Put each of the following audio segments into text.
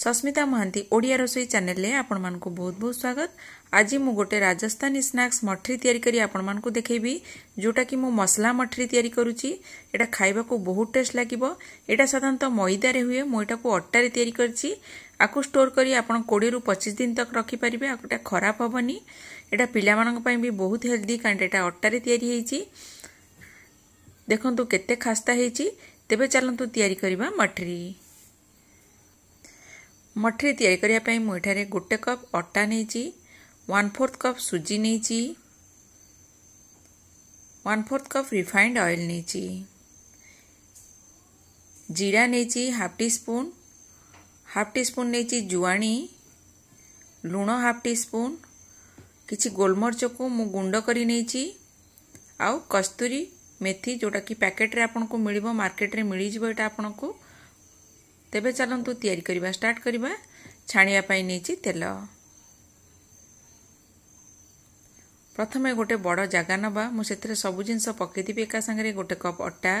ସସ୍ମିତା ମହାନ୍ତି ଓଡ଼ିଆ ରୋଷେଇ ଚ୍ୟାନେଲରେ ଆପଣମାନଙ୍କୁ ବହୁତ ବହୁତ ସ୍ୱାଗତ ଆଜି ମୁଁ ଗୋଟେ ରାଜସ୍ଥାନୀ ସ୍ନାକ୍ସ ମଠରୀ ତିଆରି କରି ଆପଣମାନଙ୍କୁ ଦେଖେଇବି ଯେଉଁଟାକି ମୁଁ ମସଲା ମଠରୀ ତିଆରି କରୁଛି ଏଇଟା ଖାଇବାକୁ ବହୁତ ଟେଷ୍ଟ ଲାଗିବ ଏଇଟା ସାଧାରଣତଃ ମଇଦାରେ ହୁଏ ମୁଁ ଏଇଟାକୁ ଅଟାରେ ତିଆରି କରିଛି ଆକୁ ଷ୍ଟୋର କରି ଆପଣ କୋଡ଼ିଏରୁ ପଚିଶ ଦିନ ତକ ରଖିପାରିବେ ଆଉ ଏଇଟା ଖରାପ ହେବନି ଏଇଟା ପିଲାମାନଙ୍କ ପାଇଁ ବି ବହୁତ ହେଲ୍ଦି କାରଣ ଏଇଟା ଅଟାରେ ତିଆରି ହେଇଛି ଦେଖନ୍ତୁ କେତେ ଖାସ୍ତା ହେଇଛି ତେବେ ଚାଲନ୍ତୁ ତିଆରି କରିବା ମଠରୀ ମଠରି ତିଆରି କରିବା ପାଇଁ ମୁଁ ଏଠାରେ ଗୋଟେ କପ୍ ଅଟା ନେଇଛି ୱାନ୍ ଫୋର୍ଥ କପ୍ ସୁଜି ନେଇଛି one fourth cup refined oil ନେଇଛି ଜିରା ନେଇଛି ହାଫ୍ ଟିସ୍ପୁନ୍ ହାଫ୍ ଟିସ୍ପୁନ୍ ନେଇଛି ଜୁଆଣି ଲୁଣ ହାଫ୍ ଟିସ୍ପୁନ୍ କିଛି ଗୋଲମରିଚକୁ ମୁଁ ଗୁଣ୍ଡ କରି ନେଇଛି ଆଉ କସ୍ତୁରୀ ମେଥି ଯେଉଁଟାକି ପ୍ୟାକେଟ୍ରେ ଆପଣଙ୍କୁ ମିଳିବ ମାର୍କେଟ୍ରେ ମିଳିଯିବ ଏଇଟା ଆପଣଙ୍କୁ ତେବେ ଚାଲନ୍ତୁ ତିଆରି କରିବା ଷ୍ଟାର୍ଟ କରିବା ଛାଣିବା ପାଇଁ ନେଇଛି ତେଲ ପ୍ରଥମେ ଗୋଟେ ବଡ଼ ଜାଗା ନେବା ମୁଁ ସେଥିରେ ସବୁ ଜିନିଷ ପକାଇଦେବି ଏକା ସାଙ୍ଗରେ ଗୋଟେ କପ୍ ଅଟା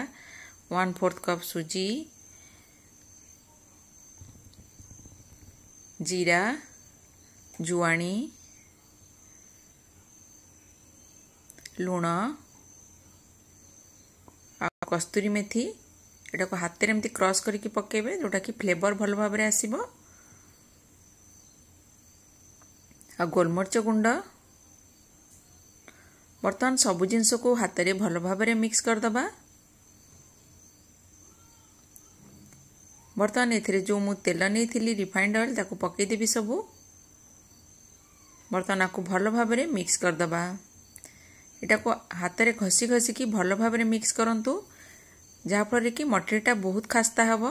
ୱାନ୍ ଫୋର୍ଥ କପ୍ ସୁଜି ଜିରା ଜୁଆଣି ଲୁଣ ଆଉ କସ୍ତୁରୀ ମେଥି ଏଟାକୁ ହାତରେ ଏମିତି କ୍ରସ୍ କରିକି ପକାଇବେ ଯେଉଁଟାକି ଫ୍ଲେଭର୍ ଭଲ ଭାବରେ ଆସିବ ଆଉ ଗୋଲମରିଚ ଗୁଣ୍ଡ ବର୍ତ୍ତମାନ ସବୁ ଜିନିଷକୁ ହାତରେ ଭଲ ଭାବରେ ମିକ୍ସ କରିଦେବା ବର୍ତ୍ତମାନ ଏଥିରେ ଯେଉଁ ମୁଁ ତେଲ ନେଇଥିଲି ରିଫାଇଣ୍ଡ ଅଏଲ୍ ତାକୁ ପକାଇଦେବି ସବୁ ବର୍ତ୍ତମାନ ଆକୁ ଭଲ ଭାବରେ ମିକ୍ସ କରିଦେବା ଏଟାକୁ ହାତରେ ଘଷି ଘଷିକି ଭଲ ଭାବରେ ମିକ୍ସ କରନ୍ତୁ ଯାହାଫଳରେ କି ମଟରଟା ବହୁତ ଖାସ୍ତା ହେବ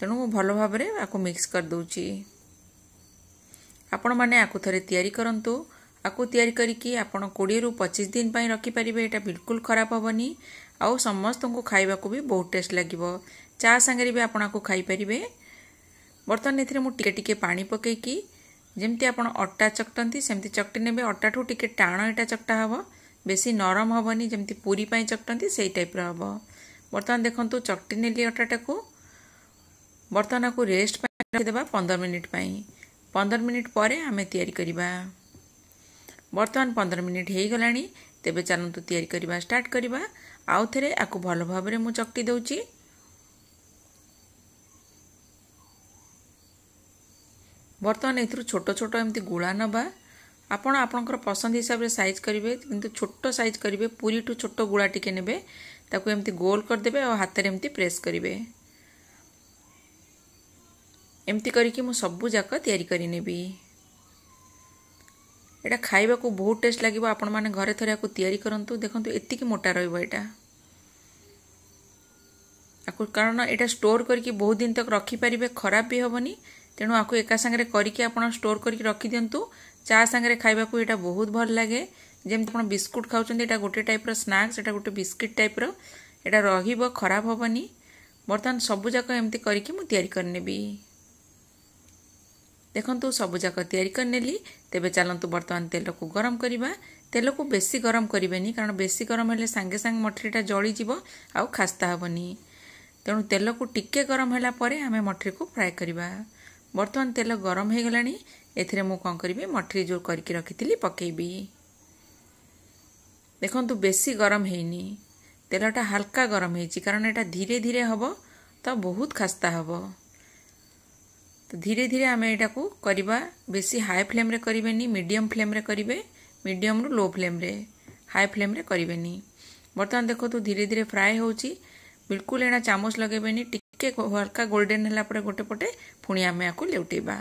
ତେଣୁ ମୁଁ ଭଲ ଭାବରେ ଆକୁ ମିକ୍ସ କରିଦେଉଛି ଆପଣମାନେ ଆକୁ ଥରେ ତିଆରି କରନ୍ତୁ ଆକୁ ତିଆରି କରିକି ଆପଣ କୋଡ଼ିଏରୁ ପଚିଶ ଦିନ ପାଇଁ ରଖିପାରିବେ ଏଇଟା ବିଲକୁଲ ଖରାପ ହେବନି ଆଉ ସମସ୍ତଙ୍କୁ ଖାଇବାକୁ ବି ବହୁତ ଟେଷ୍ଟ ଲାଗିବ ଚା ସାଙ୍ଗରେ ବି ଆପଣ ଆକୁ ଖାଇପାରିବେ ବର୍ତ୍ତମାନ ଏଥିରେ ମୁଁ ଟିକେ ଟିକେ ପାଣି ପକାଇକି ଯେମିତି ଆପଣ ଅଟା ଚକଟନ୍ତି ସେମିତି ଚକଟି ନେବେ ଅଟାଠୁ ଟିକେ ଟାଣ ଏଇଟା ଚକଟା ହେବ ବେଶୀ ନରମ ହେବନି ଯେମିତି ପୁରୀ ପାଇଁ ଚକଟନ୍ତି ସେଇ ଟାଇପ୍ର ହେବ ବର୍ତ୍ତମାନ ଦେଖନ୍ତୁ ଚକଟି ନେଲି ଅଟାଟାକୁ ବର୍ତ୍ତମାନ ଆକୁ ରେଷ୍ଟ ପାଇଁ ରଖିଦେବା ପନ୍ଦର ମିନିଟ୍ ପାଇଁ ପନ୍ଦର ମିନିଟ୍ ପରେ ଆମେ ତିଆରି କରିବା ବର୍ତ୍ତମାନ ପନ୍ଦର ମିନିଟ୍ ହୋଇଗଲାଣି ତେବେ ଚାଲନ୍ତୁ ତିଆରି କରିବା ଷ୍ଟାର୍ଟ କରିବା ଆଉ ଥରେ ଆକୁ ଭଲ ଭାବରେ ମୁଁ ଚକଟି ଦେଉଛି ବର୍ତ୍ତମାନ ଏଥିରୁ ଛୋଟ ଛୋଟ ଏମିତି ଗୁଳା ନେବା ଆପଣ ଆପଣଙ୍କର ପସନ୍ଦ ହିସାବରେ ସାଇଜ୍ କରିବେ କିନ୍ତୁ ଛୋଟ ସାଇଜ୍ କରିବେ ପୁରୀଠୁ ଛୋଟ ଗୁଳା ଟିକେ ନେବେ ତାକୁ ଏମିତି ଗୋଲ୍ କରିଦେବେ ଆଉ ହାତରେ ଏମିତି ପ୍ରେସ୍ କରିବେ ଏମିତି କରିକି ମୁଁ ସବୁଯାକ ତିଆରି କରିନେବି ଏଇଟା ଖାଇବାକୁ ବହୁତ ଟେଷ୍ଟ ଲାଗିବ ଆପଣମାନେ ଘରେ ଥରେ ଆକୁ ତିଆରି କରନ୍ତୁ ଦେଖନ୍ତୁ ଏତିକି ମୋଟା ରହିବ ଏଇଟା ଆକୁ କାରଣ ଏଇଟା ଷ୍ଟୋର୍ କରିକି ବହୁତ ଦିନ ତକ ରଖିପାରିବେ ଖରାପ ବି ହେବନି ତେଣୁ ଆକୁ ଏକା ସାଙ୍ଗରେ କରିକି ଆପଣ ଷ୍ଟୋର୍ କରିକି ରଖିଦିଅନ୍ତୁ ଚା ସାଙ୍ଗରେ ଖାଇବାକୁ ଏଇଟା ବହୁତ ଭଲ ଲାଗେ ଯେମିତି ଆପଣ ବିସ୍କୁଟ୍ ଖାଉଛନ୍ତି ଏଇଟା ଗୋଟେ ଟାଇପ୍ର ସ୍ନାକ୍ସ ଏଇଟା ଗୋଟେ ବିସ୍କିଟ୍ ଟାଇପ୍ର ଏଇଟା ରହିବ ଖରାପ ହେବନି ବର୍ତ୍ତମାନ ସବୁଯାକ ଏମିତି କରିକି ମୁଁ ତିଆରି କରିନେବି ଦେଖନ୍ତୁ ସବୁଯାକ ତିଆରି କରିନେଲି ତେବେ ଚାଲନ୍ତୁ ବର୍ତ୍ତମାନ ତେଲକୁ ଗରମ କରିବା ତେଲକୁ ବେଶୀ ଗରମ କରିବେନି କାରଣ ବେଶୀ ଗରମ ହେଲେ ସାଙ୍ଗେ ସାଙ୍ଗେ ମଠରିଟା ଜଳିଯିବ ଆଉ ଖାସ୍ତା ହେବନି ତେଣୁ ତେଲକୁ ଟିକିଏ ଗରମ ହେଲା ପରେ ଆମେ ମଠରିକୁ ଫ୍ରାଏ କରିବା ବର୍ତ୍ତମାନ ତେଲ ଗରମ ହୋଇଗଲାଣି ଏଥିରେ ମୁଁ କ'ଣ କରିବି ମଠରି ଯେଉଁ କରିକି ରଖିଥିଲି ପକାଇବି ଦେଖନ୍ତୁ ବେଶୀ ଗରମ ହେଇନି ତେଲଟା ହାଲକା ଗରମ ହେଇଛି କାରଣ ଏଇଟା ଧୀରେ ଧୀରେ ହେବ ତ ବହୁତ ଖାସ୍ତା ହେବ ତ ଧୀରେ ଧୀରେ ଆମେ ଏଇଟାକୁ କରିବା ବେଶୀ ହାଇ ଫ୍ଲେମ୍ରେ କରିବେନି ମିଡ଼ିୟମ୍ ଫ୍ଲେମ୍ରେ କରିବେ ମିଡ଼ିୟମ୍ରୁ ଲୋ ଫ୍ଲେମ୍ରେ ହାଇ ଫ୍ଲେମ୍ରେ କରିବେନି ବର୍ତ୍ତମାନ ଦେଖନ୍ତୁ ଧୀରେ ଧୀରେ ଫ୍ରାଏ ହେଉଛି ବିଲକୁଲ ଏଣା ଚାମଚ ଲଗାଇବେନି ଟିକିଏ ହାଲକା ଗୋଲ୍ଡେନ୍ ହେଲା ପରେ ଗୋଟେ ପଟେ ପୁଣି ଆମେ ଏହାକୁ ଲେଉଟାଇବା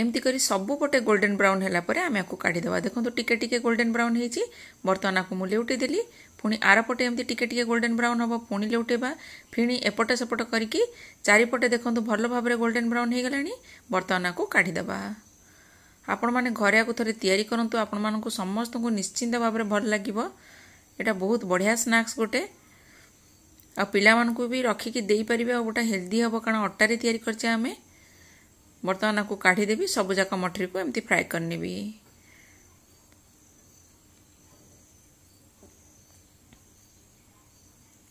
ଏମିତି କରି ସବୁପଟେ ଗୋଲ୍ଡେନ୍ ବ୍ରାଉନ୍ ହେଲା ପରେ ଆମେ ଆକୁ କାଢ଼ିଦେବା ଦେଖନ୍ତୁ ଟିକେ ଟିକେ ଗୋଲ୍ଡେନ୍ ବ୍ରାଉନ୍ ହୋଇଛି ବର୍ତ୍ତମାନ ଆକୁ ମୁଁ ଲେଉଟେଇ ଦେଲି ପୁଣି ଆରପଟେ ଏମିତି ଟିକେ ଟିକେ ଗୋଲ୍ଡେନ୍ ବ୍ରାଉନ୍ ହେବ ପୁଣି ଲେଉଟେଇବା ଫୁଣି ଏପଟେ ସେପଟେ କରିକି ଚାରିପଟେ ଦେଖନ୍ତୁ ଭଲ ଭାବରେ ଗୋଲ୍ଡେନ୍ ବ୍ରାଉନ୍ ହୋଇଗଲାଣି ବର୍ତ୍ତମାନ ଆକୁ କାଢ଼ିଦେବା ଆପଣମାନେ ଘରେ ଆକୁ ଥରେ ତିଆରି କରନ୍ତୁ ଆପଣମାନଙ୍କୁ ସମସ୍ତଙ୍କୁ ନିଶ୍ଚିନ୍ତ ଭାବରେ ଭଲ ଲାଗିବ ଏଇଟା ବହୁତ ବଢ଼ିଆ ସ୍ନାକ୍ସ ଗୋଟେ ଆଉ ପିଲାମାନଙ୍କୁ ବି ରଖିକି ଦେଇପାରିବେ ଆଉ ଗୋଟେ ହେଲ୍ଦି ହେବ କାରଣ ଅଟାରେ ତିଆରି କରିଛେ ଆମେ बर्तमान आपको काढ़ीदेवि सबुजाक मठरी को एमती फ्राए करनी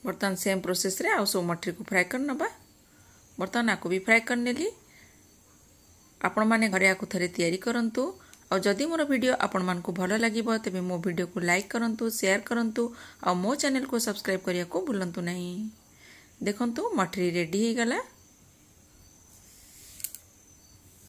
बर्तमान सेम प्रोसेस रे आउ सब मठरी को फ्राए कर ना बर्तमान आपको भी फ्राए करनी आपण मैंने घरे आपको थे करूँ आ जदि मोर भिड आपण मैं भल लगे तेज मो भिड को लाइक करूँ सेयार करूँ आ मो चेल को सब्सक्राइब करने को भूलु ना देखु मठरी रेडीगला